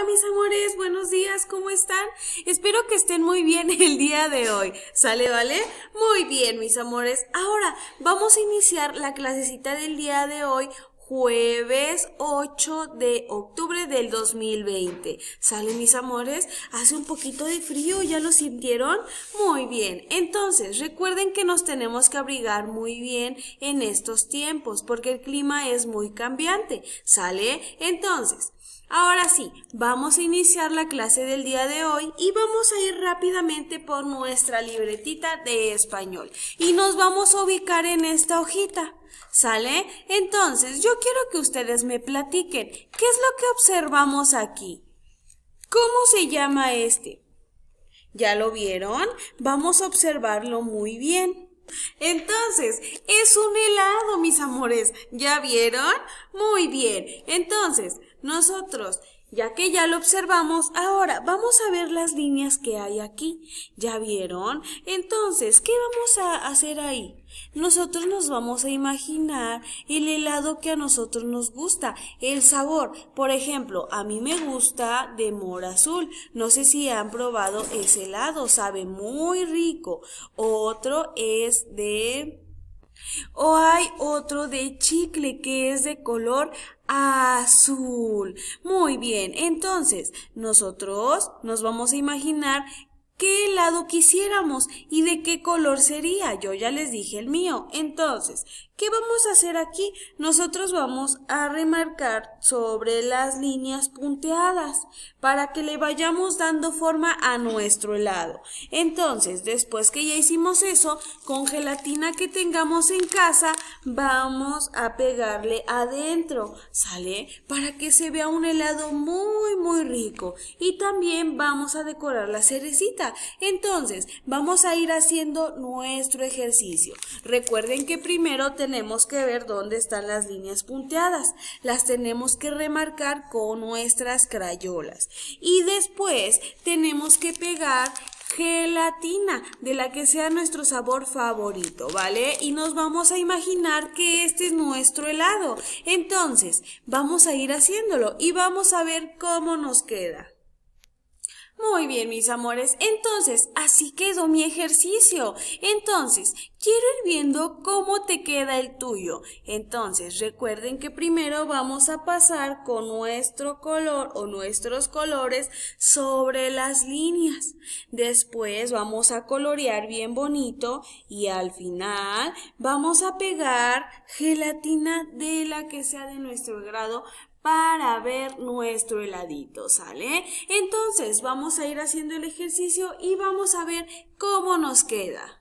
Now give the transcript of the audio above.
Hola mis amores, buenos días, ¿cómo están? Espero que estén muy bien el día de hoy. ¿Sale, vale? Muy bien mis amores. Ahora vamos a iniciar la clasecita del día de hoy jueves 8 de octubre del 2020. ¿Sale mis amores? Hace un poquito de frío, ¿ya lo sintieron? Muy bien. Entonces, recuerden que nos tenemos que abrigar muy bien en estos tiempos porque el clima es muy cambiante. ¿Sale? Entonces, Ahora sí, vamos a iniciar la clase del día de hoy y vamos a ir rápidamente por nuestra libretita de español y nos vamos a ubicar en esta hojita. ¿Sale? Entonces, yo quiero que ustedes me platiquen qué es lo que observamos aquí. ¿Cómo se llama este? ¿Ya lo vieron? Vamos a observarlo muy bien. Entonces, es un helado, mis amores. ¿Ya vieron? Muy bien. Entonces, nosotros ya que ya lo observamos, ahora vamos a ver las líneas que hay aquí. ¿Ya vieron? Entonces, ¿qué vamos a hacer ahí? Nosotros nos vamos a imaginar el helado que a nosotros nos gusta, el sabor. Por ejemplo, a mí me gusta de mora azul. No sé si han probado ese helado, sabe muy rico. Otro es de o hay otro de chicle que es de color azul. Muy bien, entonces nosotros nos vamos a imaginar qué helado quisiéramos y de qué color sería. Yo ya les dije el mío. Entonces, ¿Qué vamos a hacer aquí? Nosotros vamos a remarcar sobre las líneas punteadas para que le vayamos dando forma a nuestro helado. Entonces, después que ya hicimos eso, con gelatina que tengamos en casa, vamos a pegarle adentro, ¿sale? Para que se vea un helado muy, muy rico. Y también vamos a decorar la cerecita. Entonces, vamos a ir haciendo nuestro ejercicio. Recuerden que primero tenemos tenemos que ver dónde están las líneas punteadas. Las tenemos que remarcar con nuestras crayolas. Y después tenemos que pegar gelatina, de la que sea nuestro sabor favorito, ¿vale? Y nos vamos a imaginar que este es nuestro helado. Entonces, vamos a ir haciéndolo y vamos a ver cómo nos queda. Muy bien, mis amores. Entonces, así quedó mi ejercicio. Entonces, quiero ir viendo cómo te queda el tuyo. Entonces, recuerden que primero vamos a pasar con nuestro color o nuestros colores sobre las líneas. Después vamos a colorear bien bonito y al final vamos a pegar gelatina de la que sea de nuestro grado para ver nuestro heladito, ¿sale? Entonces vamos a ir haciendo el ejercicio y vamos a ver cómo nos queda.